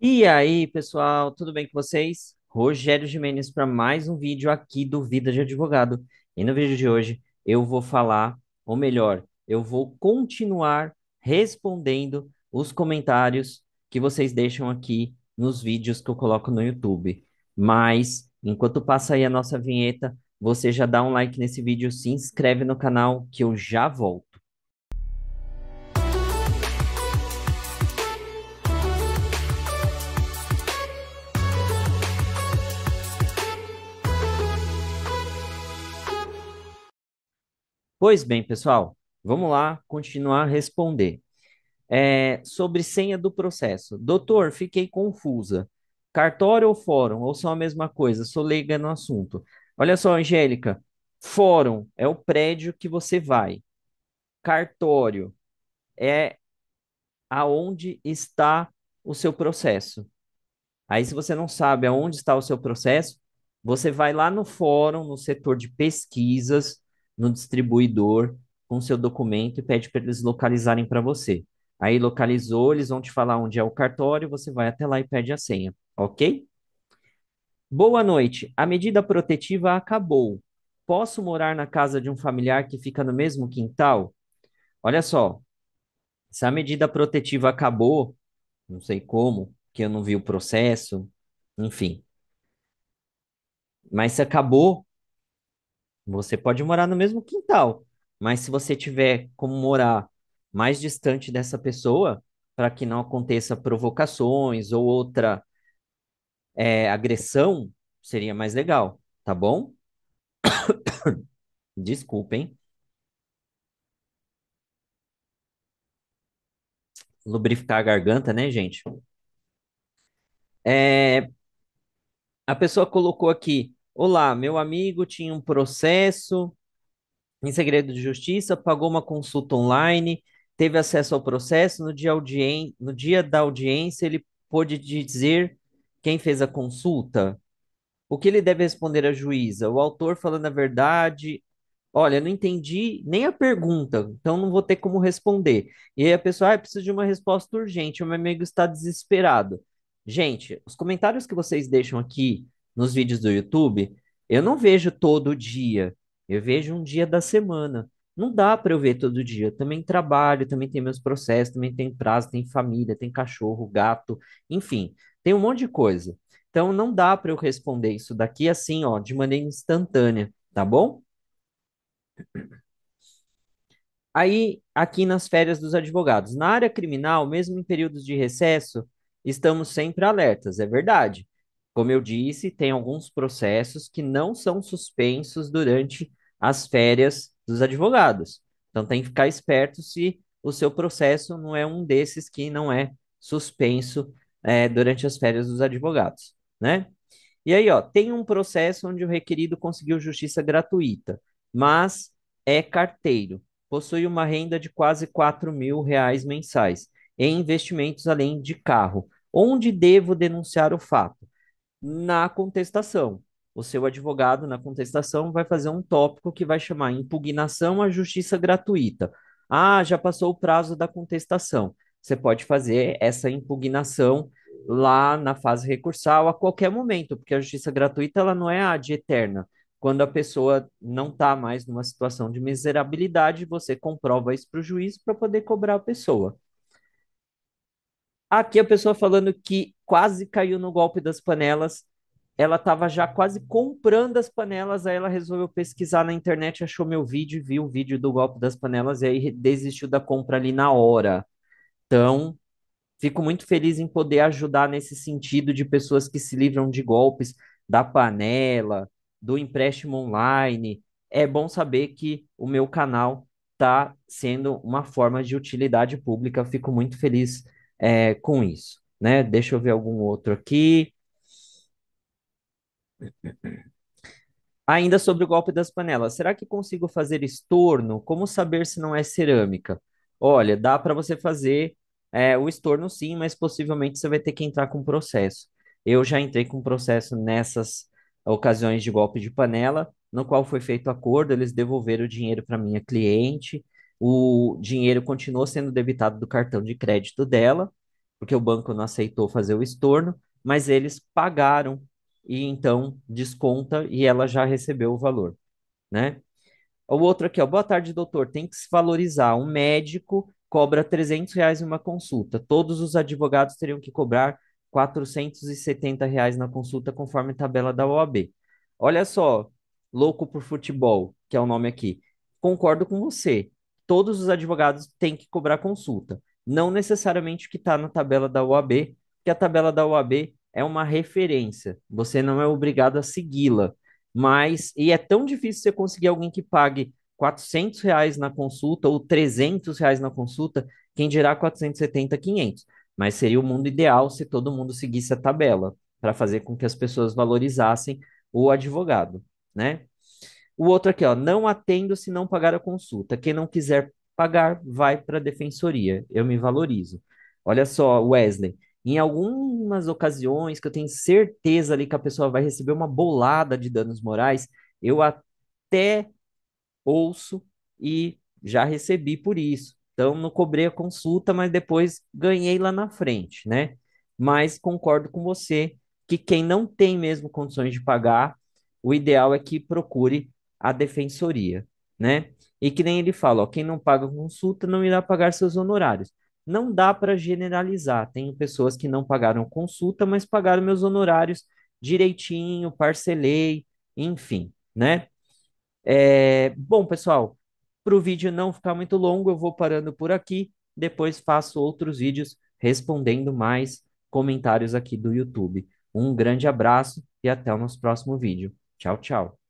E aí, pessoal, tudo bem com vocês? Rogério Jimenez para mais um vídeo aqui do Vida de Advogado. E no vídeo de hoje eu vou falar, ou melhor, eu vou continuar respondendo os comentários que vocês deixam aqui nos vídeos que eu coloco no YouTube. Mas enquanto passa aí a nossa vinheta, você já dá um like nesse vídeo, se inscreve no canal que eu já volto. Pois bem, pessoal, vamos lá continuar a responder. É, sobre senha do processo. Doutor, fiquei confusa. Cartório ou fórum, ou são a mesma coisa? Sou leiga no assunto. Olha só, Angélica, fórum é o prédio que você vai. Cartório é aonde está o seu processo. Aí, se você não sabe aonde está o seu processo, você vai lá no fórum, no setor de pesquisas, no distribuidor com seu documento e pede para eles localizarem para você. Aí localizou, eles vão te falar onde é o cartório, você vai até lá e pede a senha, ok? Boa noite. A medida protetiva acabou. Posso morar na casa de um familiar que fica no mesmo quintal? Olha só, se a medida protetiva acabou, não sei como, que eu não vi o processo, enfim. Mas se acabou, você pode morar no mesmo quintal, mas se você tiver como morar mais distante dessa pessoa, para que não aconteça provocações ou outra é, agressão, seria mais legal, tá bom? Desculpem. Lubrificar a garganta, né, gente? É, a pessoa colocou aqui: Olá, meu amigo tinha um processo em segredo de justiça, pagou uma consulta online, teve acesso ao processo. No dia, audien... no dia da audiência, ele pôde dizer quem fez a consulta. O que ele deve responder à juíza? O autor falando a verdade. Olha, não entendi nem a pergunta, então não vou ter como responder. E aí a pessoa, ah, precisa de uma resposta urgente, o meu amigo está desesperado. Gente, os comentários que vocês deixam aqui nos vídeos do YouTube, eu não vejo todo dia, eu vejo um dia da semana. Não dá para eu ver todo dia. Também trabalho, também tem meus processos, também tem prazo, tem família, tem cachorro, gato, enfim, tem um monte de coisa. Então não dá para eu responder isso daqui assim, ó, de maneira instantânea, tá bom? Aí, aqui nas férias dos advogados, na área criminal, mesmo em períodos de recesso, estamos sempre alertas, é verdade. Como eu disse, tem alguns processos que não são suspensos durante as férias dos advogados. Então tem que ficar esperto se o seu processo não é um desses que não é suspenso é, durante as férias dos advogados, né? E aí, ó, tem um processo onde o requerido conseguiu justiça gratuita, mas é carteiro, possui uma renda de quase 4 mil reais mensais em investimentos além de carro. Onde devo denunciar o fato? na contestação. O seu advogado, na contestação, vai fazer um tópico que vai chamar impugnação à justiça gratuita. Ah, já passou o prazo da contestação. Você pode fazer essa impugnação lá na fase recursal a qualquer momento, porque a justiça gratuita ela não é a de eterna. Quando a pessoa não está mais numa situação de miserabilidade, você comprova isso para o juiz para poder cobrar a pessoa. Aqui a pessoa falando que quase caiu no golpe das panelas. Ela estava já quase comprando as panelas, aí ela resolveu pesquisar na internet, achou meu vídeo, viu o vídeo do golpe das panelas e aí desistiu da compra ali na hora. Então, fico muito feliz em poder ajudar nesse sentido de pessoas que se livram de golpes da panela, do empréstimo online. É bom saber que o meu canal está sendo uma forma de utilidade pública. Fico muito feliz é, com isso né? Deixa eu ver algum outro aqui. Ainda sobre o golpe das panelas, será que consigo fazer estorno? Como saber se não é cerâmica? Olha, dá para você fazer é, o estorno sim, mas possivelmente você vai ter que entrar com processo. Eu já entrei com processo nessas ocasiões de golpe de panela, no qual foi feito acordo, eles devolveram o dinheiro para minha cliente, o dinheiro continuou sendo debitado do cartão de crédito dela, porque o banco não aceitou fazer o estorno, mas eles pagaram e então desconta e ela já recebeu o valor, né? O outro aqui, ó, boa tarde, doutor, tem que se valorizar, um médico cobra 300 reais uma consulta, todos os advogados teriam que cobrar 470 reais na consulta conforme a tabela da OAB. Olha só, louco por futebol, que é o nome aqui, concordo com você, todos os advogados têm que cobrar consulta, não necessariamente o que está na tabela da UAB, que a tabela da UAB é uma referência, você não é obrigado a segui-la. Mas, e é tão difícil você conseguir alguém que pague 400 reais na consulta ou 300 reais na consulta, quem dirá 470, 500. Mas seria o mundo ideal se todo mundo seguisse a tabela, para fazer com que as pessoas valorizassem o advogado, né? O outro aqui, ó, não atendo se não pagar a consulta. Quem não quiser pagar vai para a defensoria, eu me valorizo. Olha só, Wesley, em algumas ocasiões que eu tenho certeza ali que a pessoa vai receber uma bolada de danos morais, eu até ouço e já recebi por isso. Então, não cobrei a consulta, mas depois ganhei lá na frente, né? Mas concordo com você que quem não tem mesmo condições de pagar, o ideal é que procure a defensoria né? E que nem ele fala, ó, quem não paga consulta não irá pagar seus honorários. Não dá para generalizar. Tenho pessoas que não pagaram consulta, mas pagaram meus honorários direitinho, parcelei, enfim, né? É, bom, pessoal, para o vídeo não ficar muito longo, eu vou parando por aqui. Depois faço outros vídeos respondendo mais comentários aqui do YouTube. Um grande abraço e até o nosso próximo vídeo. Tchau, tchau.